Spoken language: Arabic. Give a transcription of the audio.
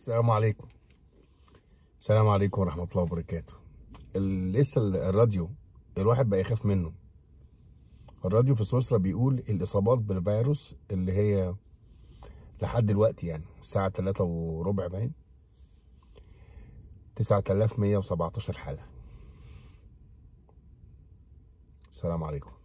السلام عليكم السلام عليكم ورحمة الله وبركاته لسه الراديو الواحد بقى يخاف منه الراديو في سويسرا بيقول الإصابات بالفيروس اللي هي لحد دلوقتي يعني الساعة تلاتة وربع باين تسعة آلاف مية وسبعتاشر حالة السلام عليكم